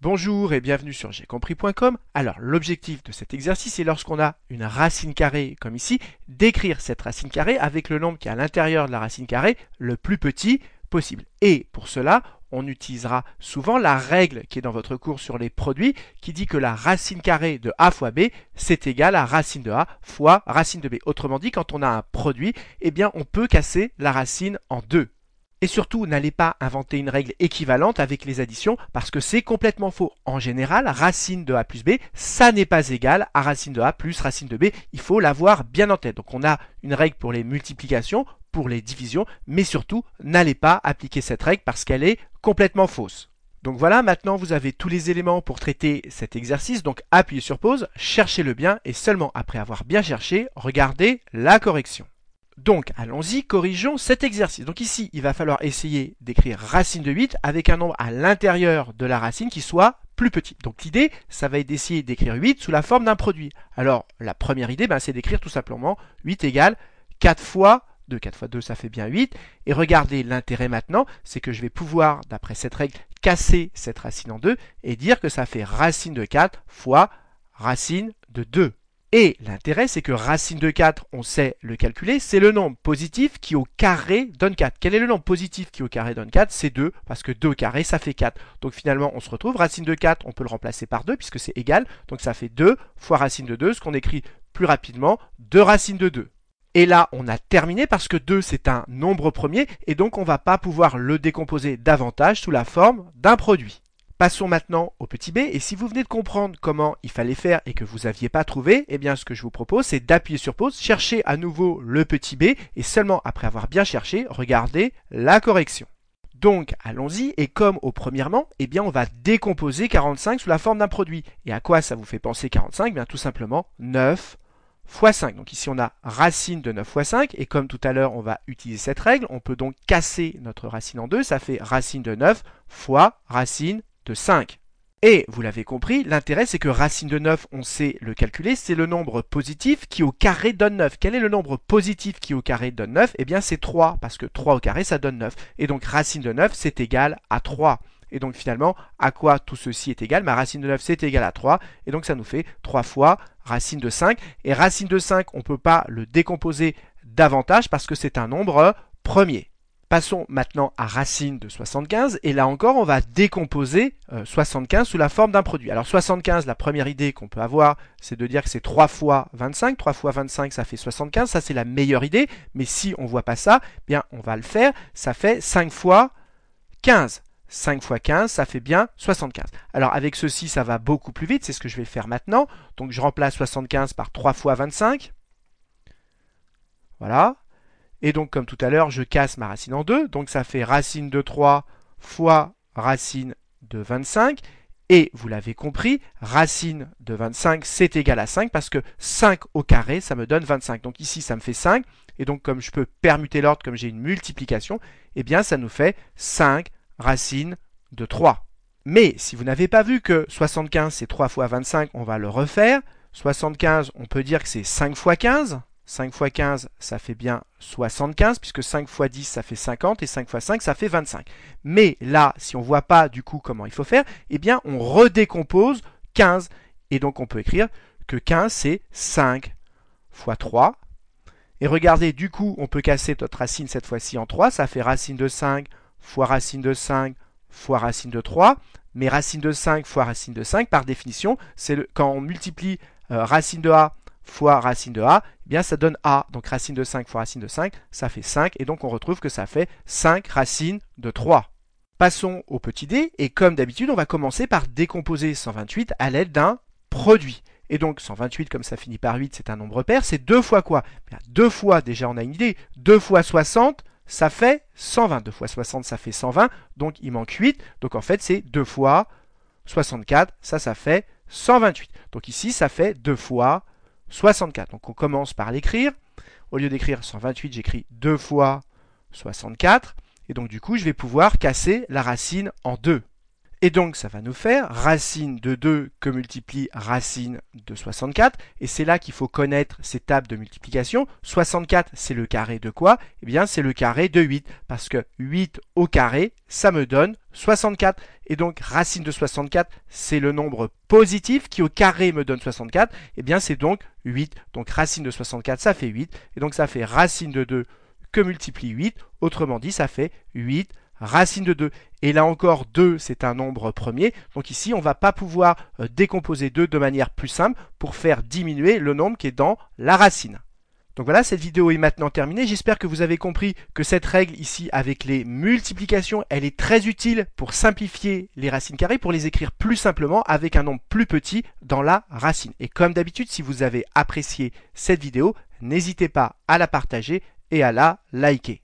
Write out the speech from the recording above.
Bonjour et bienvenue sur compris.com. Alors l'objectif de cet exercice est lorsqu'on a une racine carrée comme ici, d'écrire cette racine carrée avec le nombre qui est à l'intérieur de la racine carrée le plus petit possible. Et pour cela, on utilisera souvent la règle qui est dans votre cours sur les produits qui dit que la racine carrée de a fois b c'est égal à racine de a fois racine de b. Autrement dit, quand on a un produit, eh bien on peut casser la racine en deux. Et surtout, n'allez pas inventer une règle équivalente avec les additions parce que c'est complètement faux. En général, racine de a plus b, ça n'est pas égal à racine de a plus racine de b. Il faut l'avoir bien en tête. Donc on a une règle pour les multiplications, pour les divisions, mais surtout, n'allez pas appliquer cette règle parce qu'elle est complètement fausse. Donc voilà, maintenant vous avez tous les éléments pour traiter cet exercice, donc appuyez sur pause, cherchez le bien et seulement après avoir bien cherché, regardez la correction. Donc allons-y, corrigeons cet exercice. Donc ici, il va falloir essayer d'écrire racine de 8 avec un nombre à l'intérieur de la racine qui soit plus petit. Donc l'idée, ça va être d'essayer d'écrire 8 sous la forme d'un produit. Alors la première idée, ben, c'est d'écrire tout simplement 8 égale 4 fois 2. 4 fois 2, ça fait bien 8. Et regardez, l'intérêt maintenant, c'est que je vais pouvoir, d'après cette règle, casser cette racine en deux et dire que ça fait racine de 4 fois racine de 2. Et l'intérêt, c'est que racine de 4, on sait le calculer, c'est le nombre positif qui au carré donne 4. Quel est le nombre positif qui au carré donne 4 C'est 2, parce que 2 au carré, ça fait 4. Donc finalement, on se retrouve, racine de 4, on peut le remplacer par 2, puisque c'est égal, donc ça fait 2 fois racine de 2, ce qu'on écrit plus rapidement, 2 racine de 2. Et là, on a terminé parce que 2, c'est un nombre premier, et donc on ne va pas pouvoir le décomposer davantage sous la forme d'un produit. Passons maintenant au petit b, et si vous venez de comprendre comment il fallait faire et que vous n'aviez pas trouvé, eh bien ce que je vous propose c'est d'appuyer sur pause, chercher à nouveau le petit b, et seulement après avoir bien cherché, regardez la correction. Donc allons-y, et comme au premièrement, eh bien on va décomposer 45 sous la forme d'un produit. Et à quoi ça vous fait penser 45 eh bien, Tout simplement 9 fois 5. Donc ici on a racine de 9 fois 5, et comme tout à l'heure on va utiliser cette règle, on peut donc casser notre racine en deux, ça fait racine de 9 fois racine 5. Et, vous l'avez compris, l'intérêt c'est que racine de 9, on sait le calculer, c'est le nombre positif qui au carré donne 9. Quel est le nombre positif qui au carré donne 9 Eh bien c'est 3, parce que 3 au carré ça donne 9. Et donc racine de 9 c'est égal à 3. Et donc finalement, à quoi tout ceci est égal Ma racine de 9 c'est égal à 3, et donc ça nous fait 3 fois racine de 5. Et racine de 5, on ne peut pas le décomposer davantage parce que c'est un nombre premier. Passons maintenant à racine de 75, et là encore on va décomposer 75 euh, sous la forme d'un produit. Alors 75, la première idée qu'on peut avoir, c'est de dire que c'est 3 fois 25, 3 fois 25 ça fait 75, ça c'est la meilleure idée, mais si on ne voit pas ça, eh bien on va le faire, ça fait 5 fois 15. 5 fois 15, ça fait bien 75. Alors avec ceci, ça va beaucoup plus vite, c'est ce que je vais faire maintenant. Donc je remplace 75 par 3 fois 25. Voilà, et donc, comme tout à l'heure, je casse ma racine en 2. Donc, ça fait racine de 3 fois racine de 25. Et vous l'avez compris, racine de 25, c'est égal à 5 parce que 5 au carré, ça me donne 25. Donc ici, ça me fait 5. Et donc, comme je peux permuter l'ordre, comme j'ai une multiplication, eh bien, ça nous fait 5 racine de 3. Mais si vous n'avez pas vu que 75, c'est 3 fois 25, on va le refaire. 75, on peut dire que c'est 5 fois 15. 5 x 15, ça fait bien 75, puisque 5 x 10, ça fait 50, et 5 x 5, ça fait 25. Mais là, si on ne voit pas du coup comment il faut faire, eh bien on redécompose 15. Et donc on peut écrire que 15, c'est 5 x 3. Et regardez, du coup, on peut casser notre racine cette fois-ci en 3, ça fait racine de 5 fois racine de 5 fois racine de 3. Mais racine de 5 fois racine de 5, par définition, c'est quand on multiplie euh, racine de a fois racine de a, eh bien ça donne a. Donc racine de 5 fois racine de 5, ça fait 5. Et donc on retrouve que ça fait 5 racine de 3. Passons au petit d, et comme d'habitude, on va commencer par décomposer 128 à l'aide d'un produit. Et donc 128, comme ça finit par 8, c'est un nombre pair, c'est 2 fois quoi 2 eh fois, déjà on a une idée, 2 fois 60, ça fait 120. 2 fois 60, ça fait 120, donc il manque 8. Donc en fait, c'est 2 fois 64, ça, ça fait 128. Donc ici, ça fait 2 fois 64. Donc on commence par l'écrire. Au lieu d'écrire 128, j'écris 2 fois 64. Et donc du coup, je vais pouvoir casser la racine en deux. Et donc ça va nous faire racine de 2 que multiplie racine de 64. Et c'est là qu'il faut connaître ces tables de multiplication. 64 c'est le carré de quoi Eh bien c'est le carré de 8. Parce que 8 au carré ça me donne 64. Et donc racine de 64 c'est le nombre positif qui au carré me donne 64. Eh bien c'est donc 8. Donc racine de 64 ça fait 8. Et donc ça fait racine de 2 que multiplie 8. Autrement dit ça fait 8 racine de 2. Et là encore, 2, c'est un nombre premier. Donc ici, on ne va pas pouvoir euh, décomposer 2 de manière plus simple pour faire diminuer le nombre qui est dans la racine. Donc voilà, cette vidéo est maintenant terminée. J'espère que vous avez compris que cette règle ici avec les multiplications, elle est très utile pour simplifier les racines carrées, pour les écrire plus simplement avec un nombre plus petit dans la racine. Et comme d'habitude, si vous avez apprécié cette vidéo, n'hésitez pas à la partager et à la liker.